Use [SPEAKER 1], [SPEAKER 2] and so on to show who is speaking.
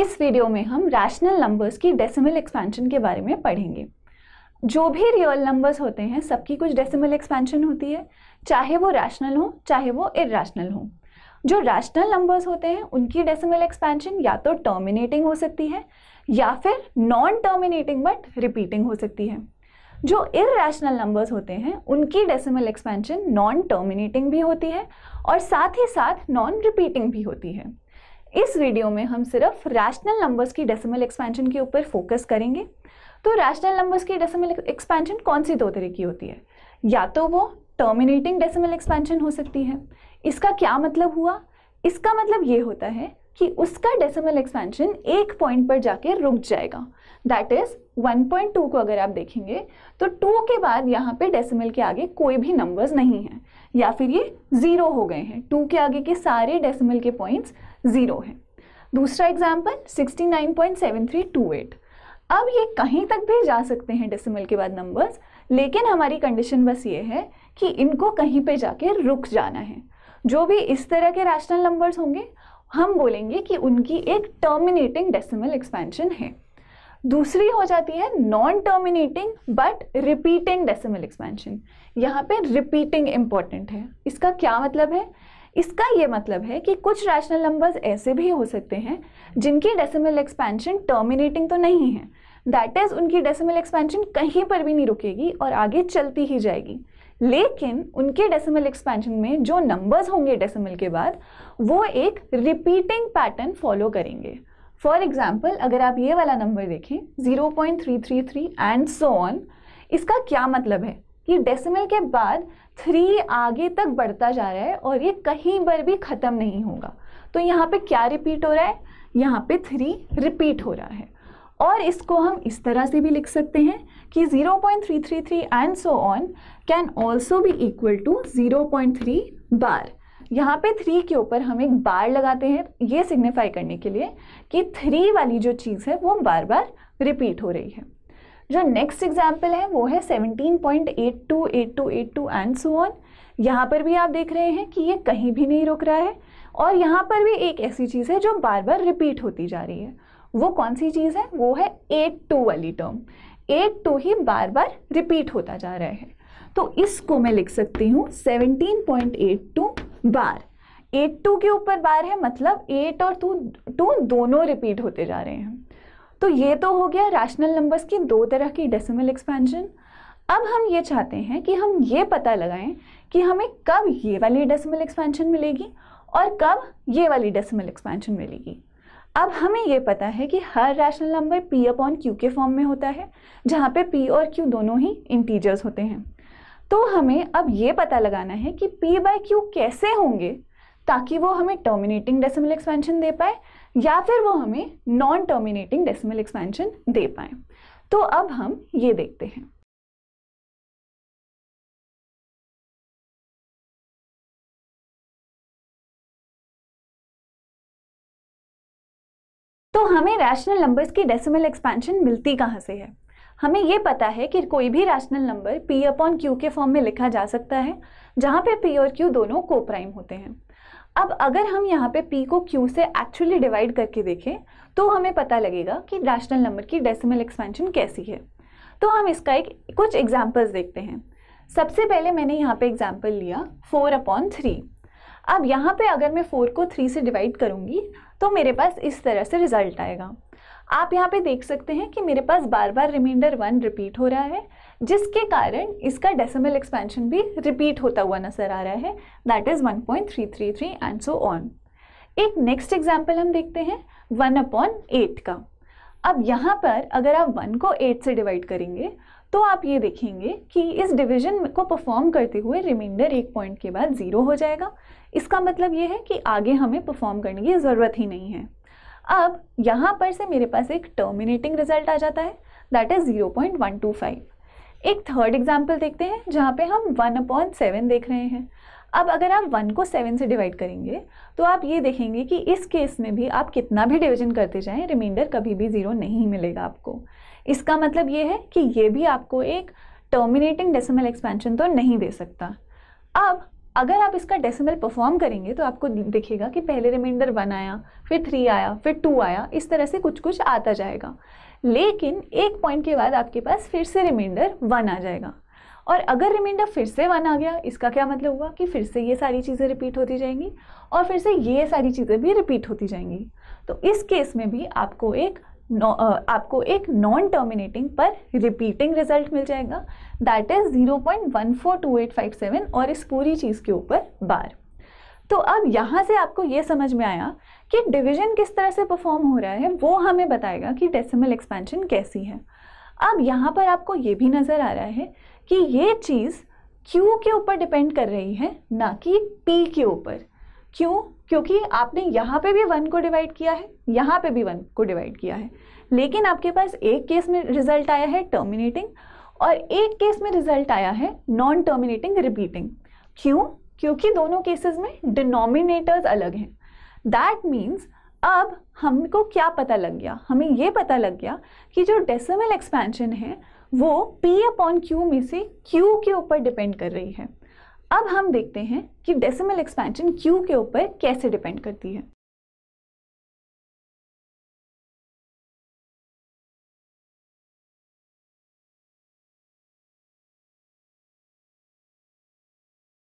[SPEAKER 1] इस वीडियो में हम रैशनल नंबर्स की डेसिमल एक्सपेंशन के बारे में पढ़ेंगे जो भी रियल नंबर्स होते हैं सबकी कुछ डेसिमल एक्सपेंशन होती है चाहे वो रैशनल हो चाहे वो इरेशनल हो जो रैशनल नंबर्स होते हैं उनकी डेसिमल एक्सपेंशन या तो टर्मिनेटिंग हो सकती है या फिर नॉन टर्मिनेटिंग बट रिपीटिंग हो सकती है जो इरेशनल नंबर्स होते हैं उनकी डेसिमल एक्सपेंशन नॉन टर्मिनेटिंग भी होती है और साथ ही साथ नॉन रिपीटिंग भी होती है इस वीडियो में हम सिर्फ रैशनल नंबर्स की डेसिमल एक्सपेंशन के ऊपर फोकस करेंगे तो रैशनल नंबर्स की डेसिमल एक्सपेंशन कौन सी दो तरह की होती है या तो वो टर्मिनेटिंग डेसिमल एक्सपेंशन हो सकती है इसका क्या मतलब हुआ इसका मतलब ये होता है कि उसका डेसिमल एक्सपेंशन एक पॉइंट पर जाके रुक जाएगा दैट इज 1.2 को अगर आप देखेंगे तो 2 के बाद यहाँ पे डेसिमल के आगे कोई भी नंबर्स नहीं है या फिर ये ज़ीरो हो गए हैं 2 के आगे के सारे डेसिमल के पॉइंट्स ज़ीरो है दूसरा example sixty nine point seven three two eight अब ये कहीं तक भी जा सकते हैं डेसिमल के बाद नंबर्स लेकिन हमारी कंडीशन बस ये है कि इनको कहीं पे जाके रुक जाना है जो भी इस तरह के रैशनल नंबर्स होंगे हम बोलेंगे कि उनकी एक टर्मिनेटिंग डेसिमल एक्सपेंशन है दूसरी हो जाती है non terminating but repeating decimal expansion यहाँ पे रिपीटिंग इम्पॉर्टेंट है इसका क्या मतलब है इसका ये मतलब है कि कुछ रैशनल नंबर्स ऐसे भी हो सकते हैं जिनकी डेसिमल एक्सपेंशन टर्मिनेटिंग तो नहीं है दैट इज़ उनकी डेसिमल एक्सपेंशन कहीं पर भी नहीं रुकेगी और आगे चलती ही जाएगी लेकिन उनके डेसिमल एक्सपेंशन में जो नंबर्स होंगे डेसिमल के बाद वो एक रिपीटिंग पैटर्न फॉलो करेंगे फॉर एग्जाम्पल अगर आप ये वाला नंबर देखें 0.333 एंड सो ऑन इसका क्या मतलब है कि डेसिमल के बाद थ्री आगे तक बढ़ता जा रहा है और ये कहीं पर भी ख़त्म नहीं होगा तो यहाँ पे क्या रिपीट हो रहा है यहाँ पे थ्री रिपीट हो रहा है और इसको हम इस तरह से भी लिख सकते हैं कि 0.333 and so on can also भी इक्वल टू थ्री बार यहाँ पे थ्री के ऊपर हम एक बार लगाते हैं ये सिग्निफाई करने के लिए कि थ्री वाली जो चीज़ है वो बार बार रिपीट हो रही है जो नेक्स्ट एग्जाम्पल है वो है point eight eight two two eight two and so on यहाँ पर भी आप देख रहे हैं कि ये कहीं भी नहीं रुक रहा है और यहाँ पर भी एक ऐसी चीज़ है जो बार बार रिपीट होती जा रही है वो कौन सी चीज़ है वो है एट टू वाली टर्म एट टू ही बार बार रिपीट होता जा रहा है तो इसको मैं लिख सकती हूँ seventeen point eight two bar eight two के ऊपर बार है मतलब एट और टू टू दोनों रिपीट होते जा रहे हैं तो ये तो हो गया रैशनल नंबर्स की दो तरह की डेसिमल एक्सपेंशन अब हम ये चाहते हैं कि हम ये पता लगाएं कि हमें कब ये वाली डेसिमल एक्सपेंशन मिलेगी और कब ये वाली डेसिमल एक्सपेंशन मिलेगी अब हमें ये पता है कि हर rational number p upon q के फॉर्म में होता है जहाँ पे p और q दोनों ही इंटीजर्स होते हैं तो हमें अब ये पता लगाना है कि p बाय क्यू कैसे होंगे ताकि वो हमें टर्मिनेटिंग डेसिमल एक्सपेंशन दे पाए या फिर वो हमें नॉन टर्मिनेटिंग डेसिमल एक्सपेंशन दे पाए तो अब हम ये देखते हैं तो हमें रैशनल नंबर्स की डेसिमल एक्सपेंशन मिलती कहाँ से है हमें ये पता है कि कोई भी rational number p upon q के फॉर्म में लिखा जा सकता है जहाँ पे p और q दोनों को प्राइम होते हैं अब अगर हम यहाँ पे पी को क्यू से एक्चुअली डिवाइड करके देखें तो हमें पता लगेगा कि रैशनल नंबर की डेसिमल एक्सपेंशन कैसी है तो हम इसका एक कुछ एग्जाम्पल्स देखते हैं सबसे पहले मैंने यहाँ पे एग्जाम्पल लिया फोर अपॉन थ्री अब यहाँ पे अगर मैं फोर को थ्री से डिवाइड करूँगी तो मेरे पास इस तरह से रिजल्ट आएगा आप यहाँ पे देख सकते हैं कि मेरे पास बार बार रिमाइंडर वन रिपीट हो रहा है जिसके कारण इसका डेसिमल एक्सपेंशन भी रिपीट होता हुआ नजर आ रहा है that is one point three three three and so on एक नेक्स्ट एग्जाम्पल हम देखते हैं वन अपॉन एट का अब यहाँ पर अगर आप वन को एट से डिवाइड करेंगे तो आप ये देखेंगे कि इस डिवीजन को परफॉर्म करते हुए रिमाइंडर एक पॉइंट के बाद ज़ीरो हो जाएगा इसका मतलब ये है कि आगे हमें परफॉर्म करने की ज़रूरत ही नहीं है अब यहाँ पर से मेरे पास एक टर्मिनेटिंग रिजल्ट आ जाता है that is zero point one two five एक थर्ड एग्जाम्पल देखते हैं जहाँ पे हम वन अपॉइंट सेवन देख रहे हैं अब अगर आप वन को सेवन से डिवाइड करेंगे तो आप ये देखेंगे कि इस केस में भी आप कितना भी डिविजन करते जाएँ रिमाइंडर कभी भी ज़ीरो नहीं मिलेगा आपको इसका मतलब ये है कि ये भी आपको एक टर्मिनेटिंग डेसिमल एक्सपेंशन तो नहीं दे सकता अब अगर आप इसका डेसिमल परफॉर्म करेंगे तो आपको दिखेगा कि पहले रिमाइंडर वन आया फिर थ्री आया फिर टू आया इस तरह से कुछ कुछ आता जाएगा लेकिन एक पॉइंट के बाद आपके पास फिर से रिमाइंडर वन आ जाएगा और अगर रिमाइंडर फिर से वन आ गया इसका क्या मतलब हुआ कि फिर से ये सारी चीज़ें रिपीट होती जाएंगी और फिर से ये सारी चीज़ें भी रिपीट होती जाएंगी तो इस केस में भी आपको एक Uh, आपको एक नॉन टर्मिनेटिंग पर रिपीटिंग रिजल्ट मिल जाएगा दैट इज 0.142857 और इस पूरी चीज़ के ऊपर बार तो अब यहाँ से आपको ये समझ में आया कि डिवीजन किस तरह से परफॉर्म हो रहा है वो हमें बताएगा कि डेसिमल एक्सपेंशन कैसी है अब यहाँ पर आपको ये भी नज़र आ रहा है कि ये चीज़ क्यू के ऊपर डिपेंड कर रही है ना कि पी के ऊपर क्यों क्योंकि आपने यहाँ पे भी वन को डिवाइड किया है यहाँ पे भी वन को डिवाइड किया है लेकिन आपके पास एक केस में रिजल्ट आया है टर्मिनेटिंग और एक केस में रिजल्ट आया है नॉन टर्मिनेटिंग रिपीटिंग क्यों क्योंकि दोनों केसेस में डिनोमिनेटर्स अलग हैं दैट मीन्स अब हमको क्या पता लग गया हमें ये पता लग गया कि जो डेसिमल एक्सपेंशन है वो पी अपॉन क्यू में से क्यू के ऊपर डिपेंड कर रही है अब हम देखते हैं कि डेसिमल एक्सपेंशन क्यू के ऊपर कैसे डिपेंड करती है